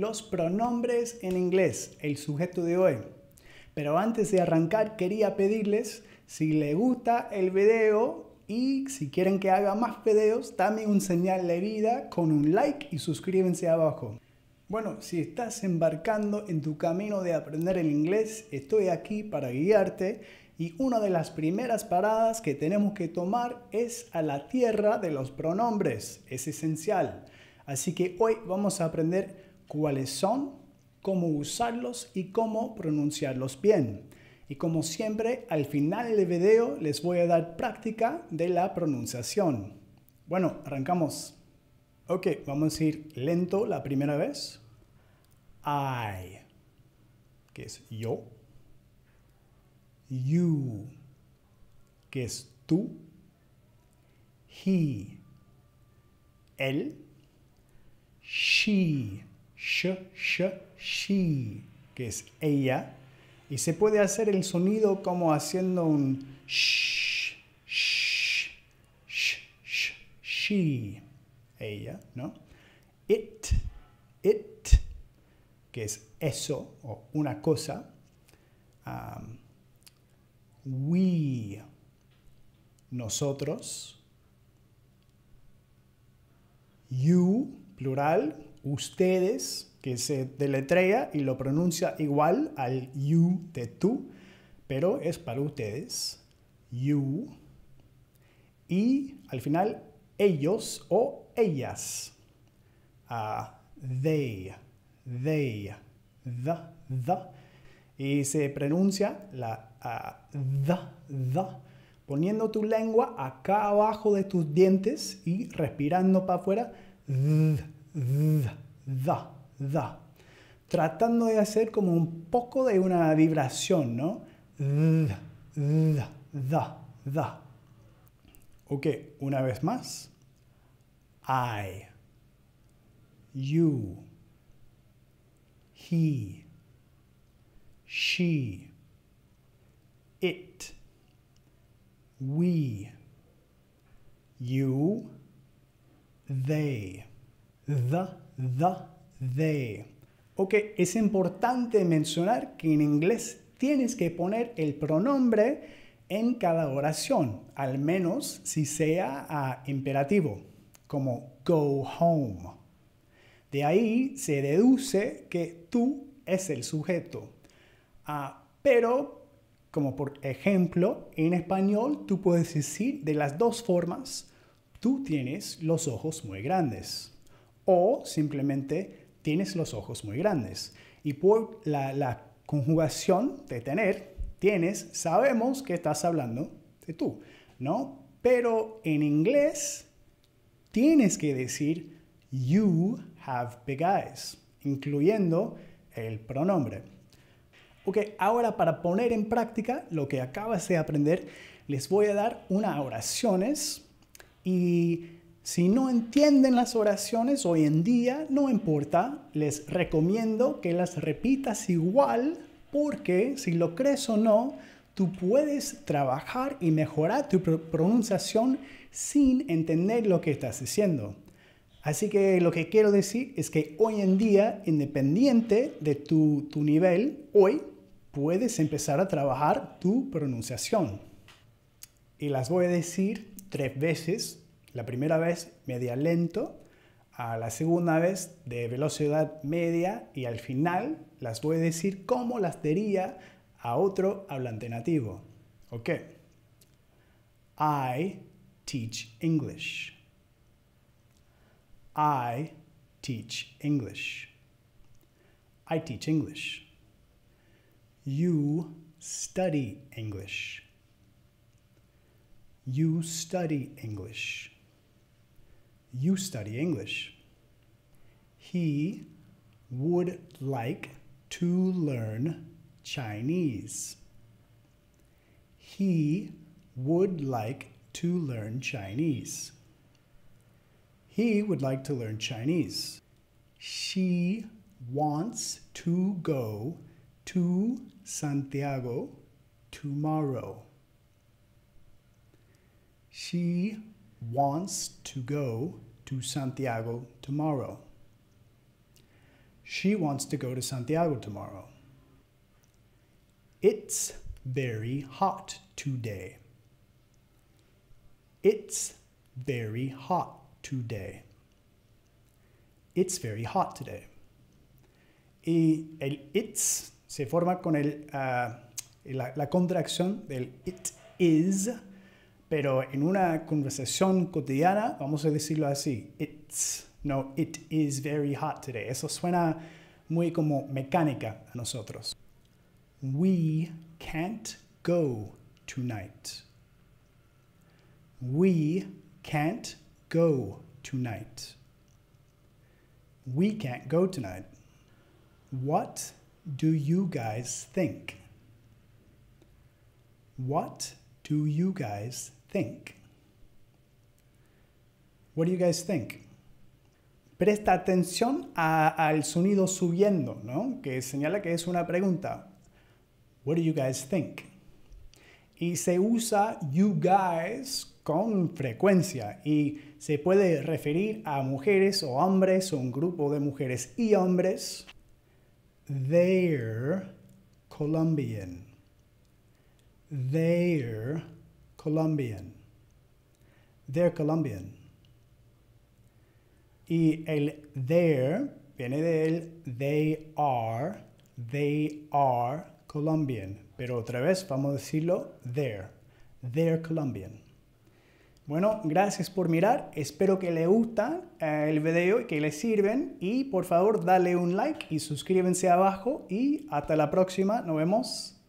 los pronombres en inglés, el sujeto de hoy. Pero antes de arrancar quería pedirles si les gusta el video y si quieren que haga más videos, dame un señal de vida con un like y suscríbense abajo. Bueno, si estás embarcando en tu camino de aprender el inglés, estoy aquí para guiarte y una de las primeras paradas que tenemos que tomar es a la tierra de los pronombres, es esencial. Así que hoy vamos a aprender cuáles son, cómo usarlos y cómo pronunciarlos bien. Y como siempre, al final del video les voy a dar práctica de la pronunciación. Bueno, arrancamos. Ok, vamos a ir lento la primera vez. I, que es yo. You, que es tú. He, él. She, sh, sh, she, que es ella, y se puede hacer el sonido como haciendo un sh, sh, sh, sh, she, ella, ¿no? It, it, que es eso o una cosa. we, nosotros. You, plural, ustedes, que se deletrea y lo pronuncia igual al you de tú, pero es para ustedes, you, y al final ellos o ellas, they, they, the, the, y se pronuncia la a, the, the, poniendo tu lengua acá abajo de tus dientes y respirando para afuera, da, da. Tratando de hacer como un poco de una vibración, ¿no? Da, da, da, Ok, una vez más. I, you, he, she, it, we, you, they the, the, they. Ok, es importante mencionar que en inglés tienes que poner el pronombre en cada oración, al menos si sea ah, imperativo, como go home. De ahí se deduce que tú es el sujeto. Ah, pero, como por ejemplo, en español tú puedes decir de las dos formas, tú tienes los ojos muy grandes o simplemente tienes los ojos muy grandes. Y por la, conjugación de tener, tienes, sabemos que estás hablando de tú, ¿no? Pero en inglés tienes que decir you have big eyes, incluyendo el pronombre. Ok, ahora para poner en práctica lo que acabas de aprender, les voy a dar unas oraciones y si no entienden las oraciones hoy en día, no importa, les recomiendo que las repitas igual porque si lo crees o no, tú puedes trabajar y mejorar tu pronunciación sin entender lo que estás diciendo. Así que lo que quiero decir es que hoy en día, independiente de tu, tu nivel, hoy puedes empezar a trabajar tu pronunciación. Y las voy a decir tres veces la primera vez media lento, a la segunda vez de velocidad media y al final las voy a decir cómo las diría a otro hablante nativo. Ok. I teach English. I teach English. I teach English. You study English. You study English. you study English. He would like to learn Chinese. He would like to learn Chinese. He would like to learn Chinese. She wants to go to Santiago tomorrow. She wants to go to Santiago tomorrow. She wants to go to Santiago tomorrow. It's very hot today. It's very hot today. It's very hot today. Y el it's se forma con el, uh, la, la contracción del it is Pero en una conversación cotidiana, vamos a decirlo así, it's, no, it is very hot today. Eso suena muy como mecánica a nosotros. We can't go tonight. We can't go tonight. We can't go tonight. What do you guys think? What do you guys think? What do you guys think? Presta atención al sonido subiendo, ¿no? Que señala que es una pregunta. What do you guys think? Y se usa you guys con frecuencia y se puede referir a mujeres o hombres o un grupo de mujeres y hombres. They're Colombian. They're Colombian. They're Colombian. Y el they're viene del they are, they are Colombian. Pero otra vez vamos a decirlo there. They're Colombian. Bueno, gracias por mirar. Espero que les gusta eh, el video y que les sirven. Y por favor, dale un like y suscríbanse abajo. Y hasta la próxima. Nos vemos.